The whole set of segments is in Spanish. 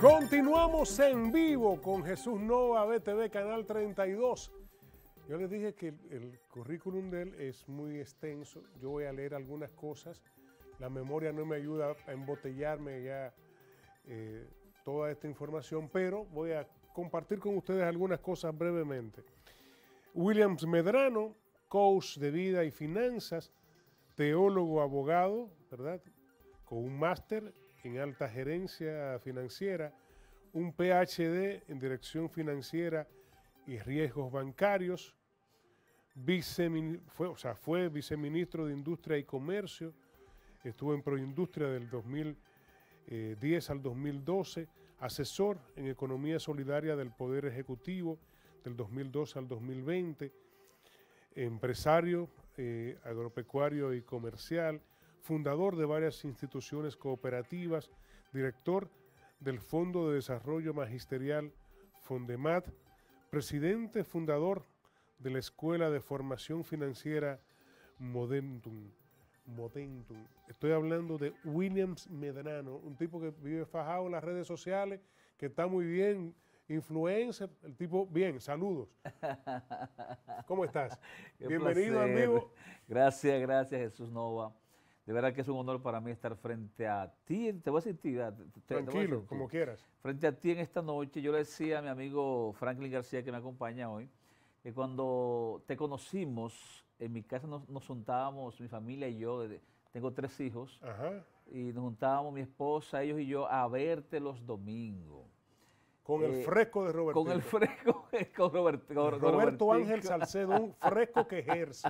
Continuamos en vivo con Jesús Nova, BTV, Canal 32. Yo les dije que el, currículum de él es muy extenso. Yo voy a leer algunas cosas. La memoria no me ayuda a embotellarme ya eh, toda esta información, pero voy a compartir con ustedes algunas cosas brevemente. Williams Medrano, coach de vida y finanzas, teólogo, abogado, ¿verdad? Con un máster en alta gerencia financiera, un PhD en dirección financiera y riesgos bancarios, fue, o sea, fue viceministro de Industria y Comercio, estuvo en Proindustria del 2010 eh, al 2012, asesor en Economía Solidaria del Poder Ejecutivo del 2012 al 2020, empresario eh, agropecuario y comercial, fundador de varias instituciones cooperativas, director del Fondo de Desarrollo Magisterial Fondemat, presidente fundador de la Escuela de Formación Financiera Modentum. Modentum. Estoy hablando de Williams Medrano, un tipo que vive fajado en las redes sociales, que está muy bien, influencer, el tipo, bien, saludos. ¿Cómo estás? Bienvenido, amigo. Gracias, gracias, Jesús Nova. De verdad que es un honor para mí estar frente a ti. Te voy a sentir. Ah, Tranquilo, como quieras. Frente a ti en esta noche. Yo le decía a mi amigo Franklin García, que me acompaña hoy, que cuando te conocimos, en mi casa nos, juntábamos, mi familia y yo, tengo tres hijos, y nos juntábamos mi esposa, ellos y yo, a verte los domingos. Eh, con el fresco de Roberto. Con el fresco, con, Roberto Ángel Salcedo, un fresco que ejerce.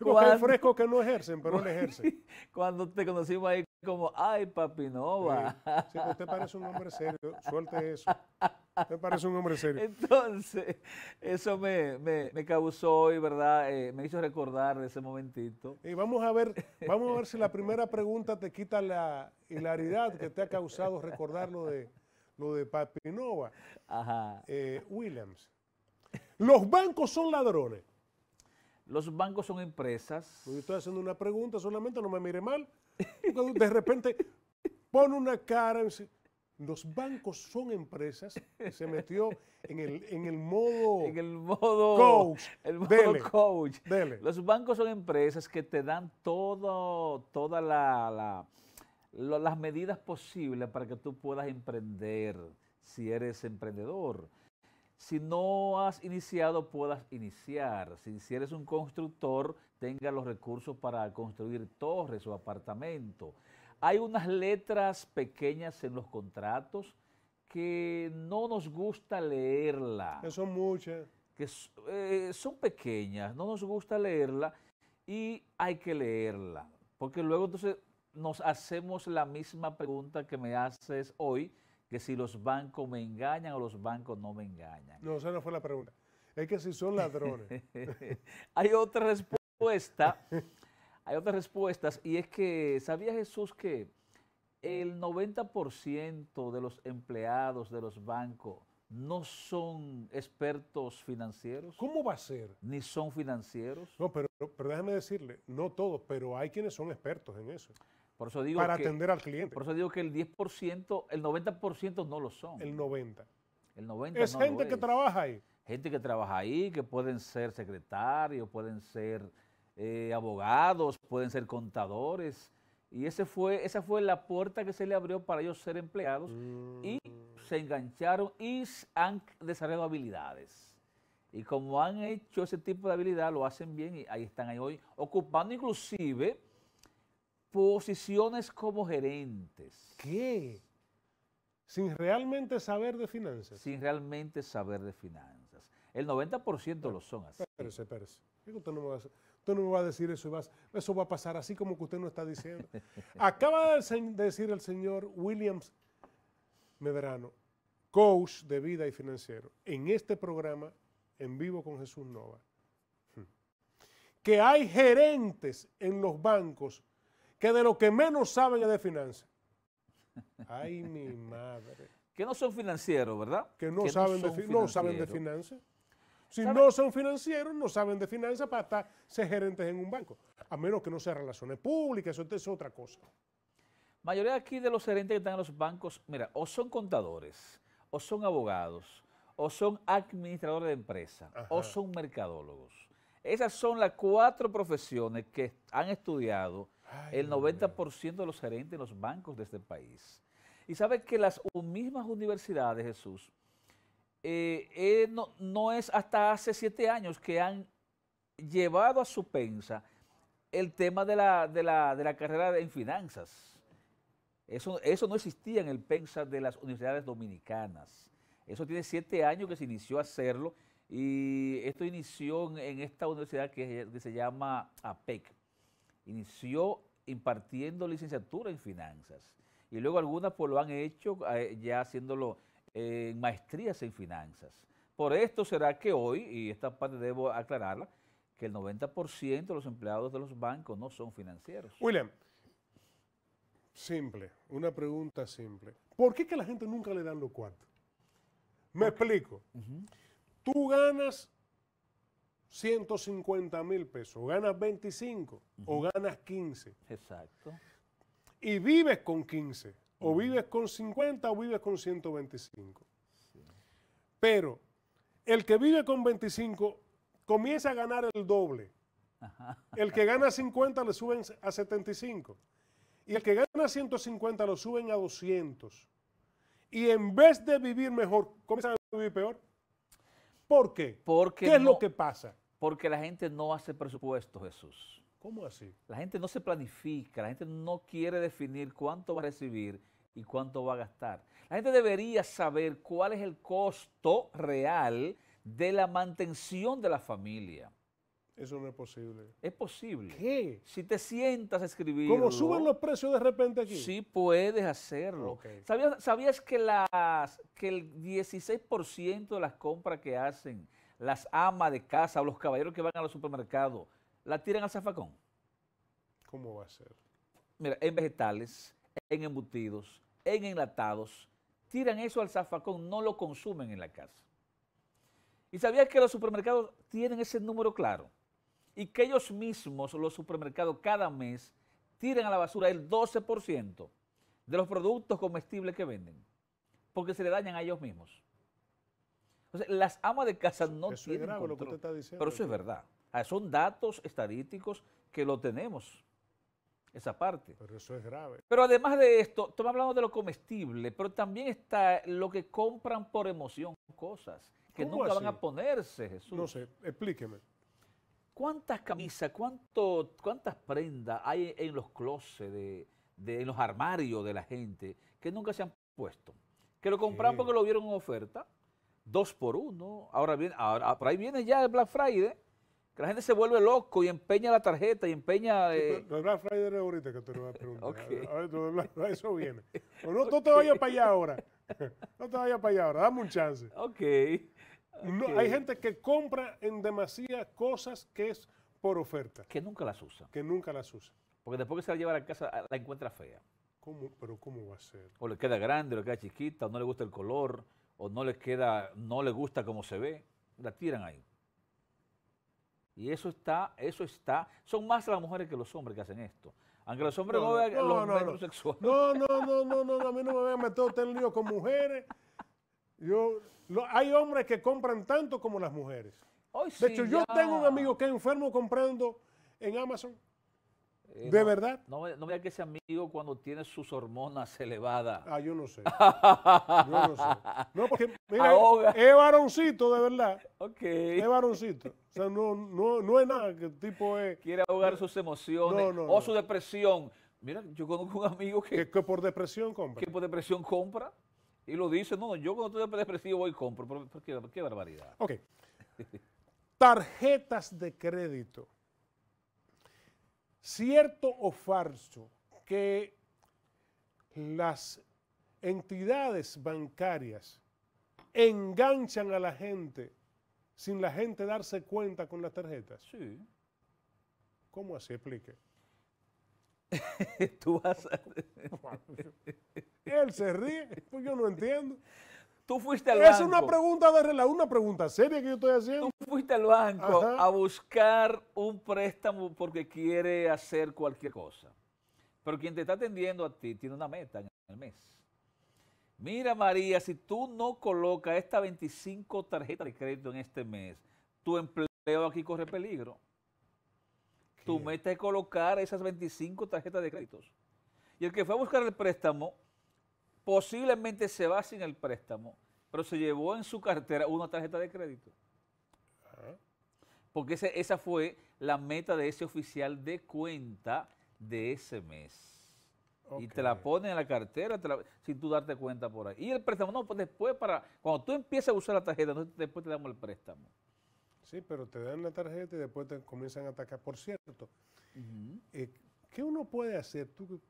Un que hay fresco que no ejercen, pero él ejerce. Cuando te conocimos ahí como, ay, papinova. Sí, usted parece un hombre serio, suelte eso. Usted parece un hombre serio. Entonces, eso me, causó hoy, ¿verdad? Eh, me hizo recordar ese momentito. Y vamos a ver, vamos a ver si la primera pregunta te quita la hilaridad que te ha causado recordarlo de lo de Papinova, eh, Williams. Los bancos son ladrones. Los bancos son empresas. Pues yo estoy haciendo una pregunta solamente, no me mire mal. De repente pone una cara. Los bancos son empresas. Se metió en el, en modo. En el modo. Coach. El modo Dele. coach. Los bancos son empresas que te dan todo, toda la las medidas posibles para que tú puedas emprender, si eres emprendedor. Si no has iniciado, puedas iniciar. Si, eres un constructor, tenga los recursos para construir torres o apartamentos. Hay unas letras pequeñas en los contratos que no nos gusta leerla. Que son muchas. Que eh, son pequeñas, no nos gusta leerla y hay que leerla. Porque luego entonces nos hacemos la misma pregunta que me haces hoy, que si los bancos me engañan o los bancos no me engañan. No, esa no fue la pregunta. Es que si son ladrones. hay otra respuesta, hay otras respuestas, y es que, ¿sabía Jesús que el 90% de los empleados de los bancos no son expertos financieros. ¿Cómo va a ser? Ni son financieros. No, pero, pero déjame decirle, no todos, pero hay quienes son expertos en eso para atender al cliente. Por eso digo que el 10%, el 90% no lo son. El 90%. El 90% es gente que trabaja ahí. Gente que trabaja ahí, que pueden ser secretarios, pueden ser eh, abogados, pueden ser contadores. Y ese fue, esa fue la puerta que se le abrió para ellos ser empleados y mm. se engancharon y han desarrollado habilidades. Y como han hecho ese tipo de habilidad, lo hacen bien y ahí están ahí hoy, ocupando inclusive posiciones como gerentes. ¿Qué? Sin realmente saber de finanzas. Sin realmente saber de finanzas. El 90% lo son así. Espérese, espérese. Usted no, me va a, decir eso. Y eso va a pasar así como que usted no está diciendo. Acaba de decir el señor Williams Medrano, coach de vida y financiero, en este programa en vivo con Jesús Nova, hmm. que hay gerentes en los bancos que de lo que menos saben es de finanzas. Ay, mi madre. Que no son financieros, ¿verdad? Que no, saben, no, de saben de finanzas. Si no son financieros, no saben de finanzas para estar, ser gerentes en un banco. A menos que no sean relaciones públicas, eso es otra cosa. Mayoría aquí de los gerentes que están en los bancos, mira, o son contadores, o son abogados, o son administradores de empresa, o son mercadólogos. Esas son las cuatro profesiones que han estudiado el 90% de los gerentes de los bancos de este país. Y sabe que las mismas universidades, Jesús, eh, eh, no, es hasta hace siete años que han llevado a su pensa el tema de la, carrera en finanzas. Eso, eso no existía en el pensa de las universidades dominicanas. Eso tiene siete años que se inició a hacerlo y esto inició en, esta universidad que se llama APEC, inició impartiendo licenciatura en finanzas y luego algunas pues lo han hecho eh, ya haciéndolo en maestrías en finanzas. Por esto será que hoy, y esta parte debo aclararla, que el 90% de los empleados de los bancos no son financieros. William, simple, una pregunta simple. ¿Por qué que a la gente nunca le dan los cuartos? Me explico. Tú ganas 150 mil pesos, ganas 25 o ganas 15. Exacto. Y vives con 15, o vives con 50 o vives con 125. Pero el que vive con 25 comienza a ganar el doble. El que gana 50 le suben a 75. Y el que gana 150 lo suben a 200. Y en vez de vivir mejor, comienza a vivir peor. ¿Por qué? Porque ¿Qué es lo que pasa? Porque la gente no hace presupuesto, Jesús. ¿Cómo así? La gente no se planifica, la gente no quiere definir cuánto va a recibir y cuánto va a gastar. La gente debería saber cuál es el costo real de la mantención de la familia. Eso no es posible. Es posible. ¿Qué? Si te sientas a escribir. ¿Cómo suben los precios de repente aquí? Sí puedes hacerlo. ¿Sabías, que, que el 16% de las compras que hacen las amas de casa o los caballeros que van a los supermercados, la tiran al zafacón? ¿Cómo va a ser? Mira, en vegetales, en embutidos, en enlatados, tiran eso al zafacón, no lo consumen en la casa. ¿Y sabías que los supermercados tienen ese número claro? Y que ellos mismos, los supermercados, cada mes tiran a la basura el 12% de los productos comestibles que venden, porque se le dañan a ellos mismos. Entonces, las amas de casa no eso tienen pero eso es verdad. Ah, son datos estadísticos que lo tenemos, esa parte. Pero eso es grave. Pero además de esto, estamos hablando de lo comestible, pero también está lo que compran por emoción, cosas que nunca van a ponerse, Jesús. No sé, explíqueme. ¿Cuántas camisas, cuánto, cuántas prendas hay en los closets, de, en los armarios de la gente que nunca se han puesto? Que lo compraron porque lo vieron en oferta dos por uno. Ahora viene, ahora, por ahí viene ya el Black Friday, que la gente se vuelve loco y empeña la tarjeta y empeña. Eh, el Black Friday es ahorita que te lo voy a preguntar. a ver, eso viene. pero no te vayas para allá ahora. No te vayas para allá ahora, dame un chance. Ok. okay. No, hay gente que compra en demasía cosas que es por oferta. Que nunca las usa. Que nunca las usa. Porque después que se la lleva a la casa, la encuentra fea. ¿Cómo? ¿Pero cómo va a ser? O le queda grande, o le queda chiquita, o no le gusta el color o no les queda, no le gusta como se ve, la tiran ahí. Y eso está, eso está. Son más las mujeres que los hombres que hacen esto. Aunque los hombres no, vean los No, no, no, no, no, a mí no me vean metido en lío con mujeres. Yo, hay hombres que compran tanto como las mujeres. de hecho, yo tengo un amigo que es enfermo comprando en Amazon. Eh, ¿De verdad? No, vea que ese amigo cuando tiene sus hormonas elevadas. Ah, yo no sé. yo lo sé. No, porque, mira, es varoncito, de verdad. Ok. Es varoncito. O sea, no, es nada que el tipo es... Quiere ahogar sus emociones o su depresión. Mira, yo conozco un amigo que... Que, por depresión compra. Que por depresión compra. Y lo dice, no, yo cuando estoy depresivo voy y compro. qué, qué barbaridad. Ok. Tarjetas de crédito cierto o falso que las entidades bancarias enganchan a la gente sin la gente darse cuenta con las tarjetas? Sí. ¿Cómo así? Explique. Tú vas a... Él se ríe, pues yo no entiendo. Tú fuiste al banco. una pregunta de una pregunta seria que yo estoy haciendo. Tú fuiste al banco a buscar un préstamo porque quiere hacer cualquier cosa. Pero quien te está atendiendo a ti tiene una meta en el mes. Mira, María, si tú no colocas estas 25 tarjetas de crédito en este mes, tu empleo aquí corre peligro. Tu meta es colocar esas 25 tarjetas de crédito. Y el que fue a buscar el préstamo posiblemente se va sin el préstamo, pero se llevó en su cartera una tarjeta de crédito. Porque esa fue la meta de ese oficial de cuenta de ese mes. Y te la ponen en la cartera sin tú darte cuenta por ahí. Y el préstamo, no, pues después para, cuando tú empiezas a usar la tarjeta, después te damos el préstamo. Sí, pero te dan la tarjeta y después te comienzan a atacar. Por cierto, eh, ¿qué uno puede hacer? Tú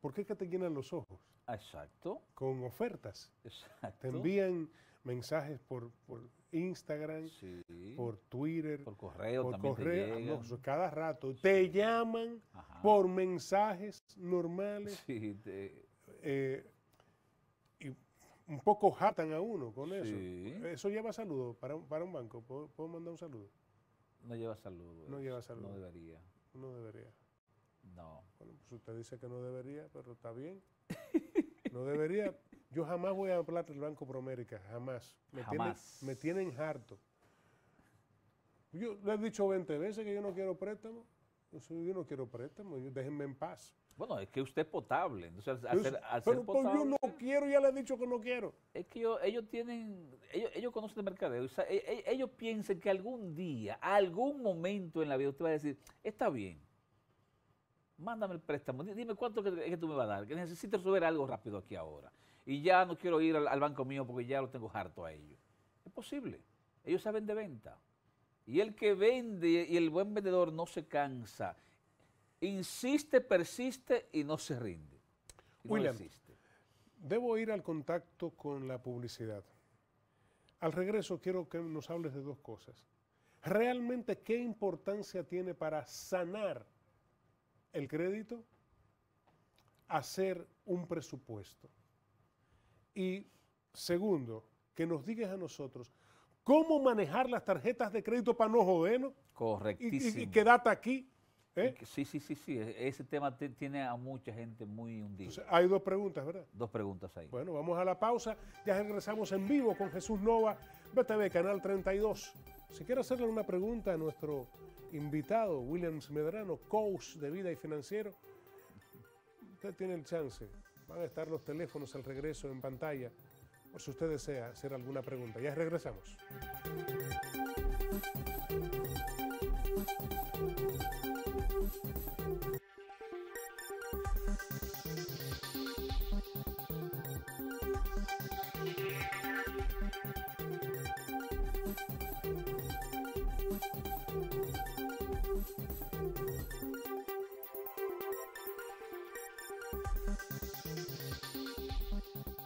¿Por qué es que te llenan los ojos? Exacto. Con ofertas. Exacto. Te envían mensajes por, Instagram, por Twitter, por correo, por correo. Ah, cada rato. Te llaman por mensajes normales. Eh, y un poco jatan a uno con eso. Eso lleva saludos para, un banco. ¿Puedo, mandar un saludo? No lleva saludo. No lleva saludo. No debería usted dice que no debería, pero está bien. No debería. Yo jamás voy a plata del Banco Promérica, jamás. Me, jamás. Tienen, me tienen harto. Yo le he dicho 20 veces que yo no quiero préstamo. Yo, no quiero préstamo, déjenme en paz. Bueno, es que usted es potable. pero, yo no quiero, ya le he dicho que no quiero. Es que ellos, tienen, ellos, conocen el mercadeo. E, e, ellos, piensan que algún día, algún momento en la vida, usted va a decir, está bien, mándame el préstamo, dime cuánto es que, tú me vas a dar, que necesito resolver algo rápido aquí ahora. Y ya no quiero ir al, banco mío porque ya lo tengo harto a ellos. Es posible, ellos saben de venta. Y el que vende y el buen vendedor no se cansa, insiste, persiste y no se rinde. William, debo ir al contacto con la publicidad. Al regreso quiero que nos hables de dos cosas. Realmente, ¿qué importancia tiene para sanar el crédito, hacer un presupuesto. Y segundo, que nos digas a nosotros cómo manejar las tarjetas de crédito para no jodernos. Correctísimo. Y, y, aquí. ¿eh? Sí, sí, sí, sí. E-, ese tema tiene a mucha gente muy hundida. hay dos preguntas, ¿verdad? Dos preguntas ahí. Bueno, vamos a la pausa. Ya regresamos en vivo con Jesús Nova, BTV Canal 32. Si quiero hacerle una pregunta a nuestro invitado, Williams Medrano, coach de vida y financiero, usted tiene el chance. Van a estar los teléfonos al regreso en pantalla, por si usted desea hacer alguna pregunta. Ya regresamos.